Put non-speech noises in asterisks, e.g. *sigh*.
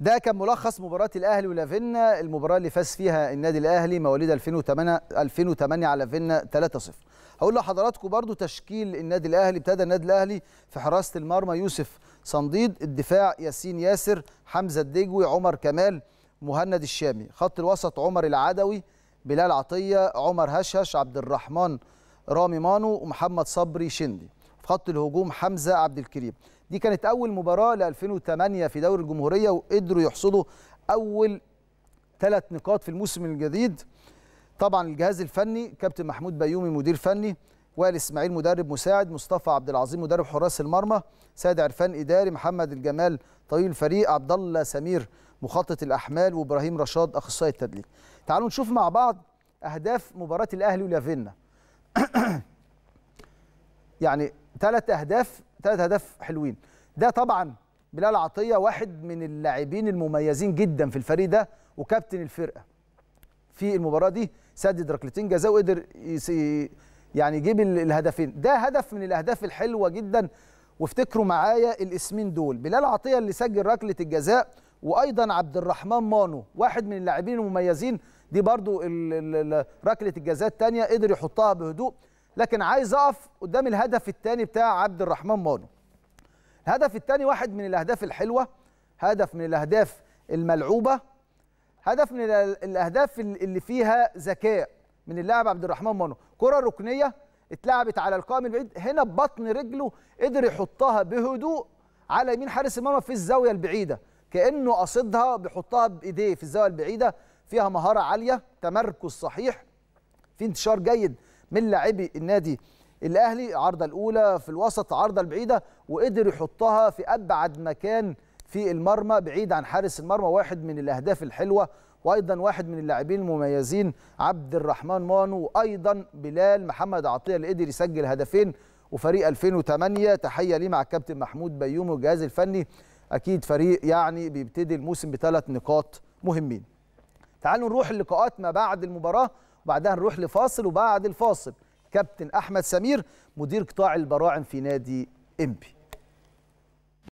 ده كان ملخص مباراة الأهلي ولافينا المباراة اللي فاز فيها النادي الأهلي مواليد 2008 2008 على لافينا 3-0 هقول لحضراتكم برضو تشكيل النادي الأهلي ابتدى النادي الأهلي في حراسة المرمى يوسف صنديد الدفاع ياسين ياسر حمزة الدجوي عمر كمال مهند الشامي خط الوسط عمر العدوي بلال عطية عمر هشهش عبد الرحمن رامي مانو ومحمد صبري شندي في خط الهجوم حمزه عبد الكريم دي كانت اول مباراه ل 2008 في دوري الجمهوريه وقدروا يحصدوا اول ثلاث نقاط في الموسم الجديد طبعا الجهاز الفني كابتن محمود بيومي مدير فني وائل اسماعيل مدرب مساعد مصطفى عبد العظيم مدرب حراس المرمى سيد عرفان اداري محمد الجمال طويل الفريق عبد الله سمير مخطط الاحمال وابراهيم رشاد اخصائي التدليك تعالوا نشوف مع بعض اهداف مباراه الاهلي ولافينا *coughs* يعني ثلاث اهداف ثلاث اهداف حلوين ده طبعا بلال عطيه واحد من اللاعبين المميزين جدا في الفريق ده وكابتن الفرقه في المباراه دي سدد ركلتين جزاء وقدر يعني يجيب الهدفين ده هدف من الاهداف الحلوه جدا وافتكروا معايا الاسمين دول بلال عطيه اللي سجل ركله الجزاء وايضا عبد الرحمن مانو واحد من اللاعبين المميزين دي برضو ركله الجزاء الثانيه قدر يحطها بهدوء لكن عايز اقف قدام الهدف الثاني بتاع عبد الرحمن مانو الهدف الثاني واحد من الاهداف الحلوه هدف من الاهداف الملعوبه هدف من الاهداف اللي فيها ذكاء من اللاعب عبد الرحمن مانو كره ركنيه اتلعبت على القائم البعيد هنا ببطن رجله قدر يحطها بهدوء على يمين حارس المرمى في الزاويه البعيده كانه قصدها بيحطها بايديه في الزاويه البعيده فيها مهاره عاليه تمركز صحيح في انتشار جيد من لاعبي النادي الاهلي عرضه الاولى في الوسط عرضه البعيده وقدر يحطها في ابعد مكان في المرمى بعيد عن حارس المرمى واحد من الاهداف الحلوه وايضا واحد من اللاعبين المميزين عبد الرحمن مانو وايضا بلال محمد عطيه اللي قدر يسجل هدفين وفريق 2008 تحيه ليه مع الكابتن محمود بيومي والجهاز الفني اكيد فريق يعني بيبتدي الموسم بثلاث نقاط مهمين تعالوا نروح اللقاءات ما بعد المباراه وبعدها نروح لفاصل وبعد الفاصل كابتن احمد سمير مدير قطاع البراعم في نادي امبي